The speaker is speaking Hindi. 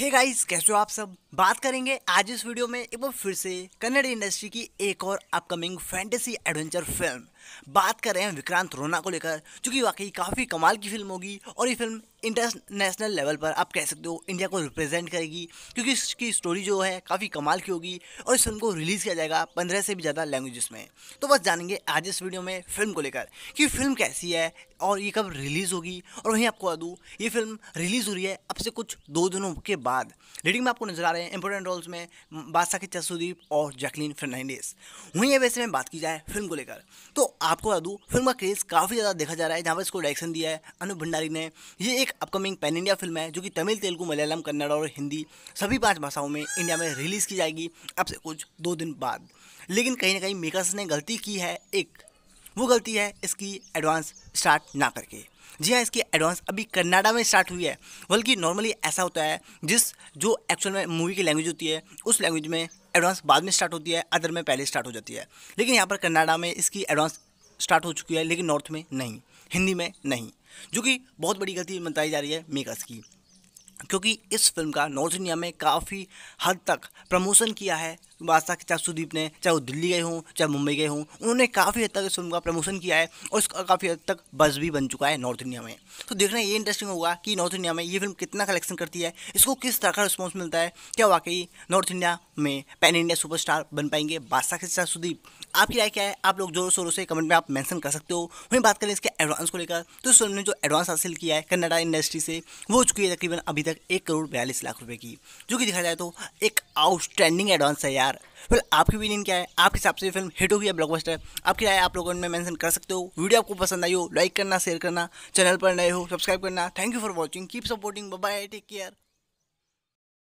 हे hey गाइस कैसे हो आप सब बात करेंगे आज इस वीडियो में एक बार फिर से कन्नड़ इंडस्ट्री की एक और अपकमिंग फैंटेसी एडवेंचर फिल्म बात कर रहे हैं विक्रांत रोना को लेकर जो कि वाकई काफ़ी कमाल की फिल्म होगी और ये फिल्म इंटरनेशनल लेवल पर आप कह सकते हो इंडिया को रिप्रेजेंट करेगी क्योंकि इसकी स्टोरी जो है काफ़ी कमाल की होगी और इस फिल्म को रिलीज़ किया जाएगा पंद्रह से भी ज़्यादा लैंग्वेजेस में तो बस जानेंगे आज इस वीडियो में फिल्म को लेकर कि फिल्म कैसी है और ये कब रिलीज़ होगी और वहीं आपको बता दूँ ये फिल्म रिलीज़ हो रही है अब से कुछ दो दिनों के बाद रीडिंग में आपको नजर आ रहे हैं इंपॉर्टेंट रोल्स में बादशाह के चसुदीप और जैकलीन फर्नाइंडेस वहीं वैसे में बात की जाए फिल्म को लेकर तो आपको बता दूँ फिल्म का क्रेज़ काफ़ी ज़्यादा देखा जा रहा है जहाँ पर इसको डायरेक्शन दिया है अनु भंडारी ने ये एक अपकमिंग पैन इंडिया फिल्म है जो कि तमिल तेलुगू मलयालम कन्नड़ और हिंदी सभी पाँच भाषाओं में इंडिया में रिलीज़ की जाएगी अब से कुछ दो दिन बाद लेकिन कहीं ना कहीं मेकर्स ने गलती की है एक वो गलती है इसकी एडवांस स्टार्ट ना करके जी हाँ इसकी एडवांस अभी कन्नाडा में स्टार्ट हुई है बल्कि नॉर्मली ऐसा होता है जिस जो एक्चुअल में मूवी की लैंग्वेज होती है उस लैंग्वेज में एडवांस बाद में स्टार्ट होती है अदर में पहले स्टार्ट हो जाती है लेकिन यहाँ पर कन्नाडा में इसकी एडवांस स्टार्ट हो चुकी है लेकिन नॉर्थ में नहीं हिंदी में नहीं जो कि बहुत बड़ी गलती बताई जा रही है मेकर्स की क्योंकि इस फिल्म का नॉर्थ इंडिया में काफ़ी हद तक प्रमोशन किया है बादशाह के चाहे सुदीप ने चाहे वो दिल्ली गए हों चाहे मुंबई गए हों उन्होंने काफ़ी हद तक इस फिल्म का प्रमोशन किया है और इसका काफ़ी हद तक बज भी बन चुका है नॉर्थ इंडिया में तो देखना ये इंटरेस्टिंग होगा कि नॉर्थ इंडिया में ये फिल्म कितना कलेक्शन करती है इसको किस तरह का रिस्पॉन्स मिलता है क्या वाकई नॉर्थ इंडिया में पैन इंडिया सुपरस्टार बन पाएंगे बादशाह के साथ सुदीप आपकी राय क्या है आप लोग जोरों शोरों से कमेंट में आप मेंशन कर सकते हो वहीं बात करें इसके एडवांस को लेकर तो इस फिल्म ने जो एडवांस हासिल किया है कन्नाडा इंडस्ट्री से वो हो चुकी है तकरीबन अभी तक एक करोड़ बयालीस लाख रुपये की जो कि देखा जाए तो एक आउटस्टैंडिंग एडवांस है यार यार फिर आपकी ओपिनियन क्या है आपके हिसाब से फिल्म हिट होगी या ब्लॉकबस्टर आपकी राय आप लोगों में मेंशन कर सकते हो वीडियो आपको पसंद आई हो लाइक करना शेयर करना चैनल पर नए हो सब्सक्राइब करना thank you for watching keep supporting bye take care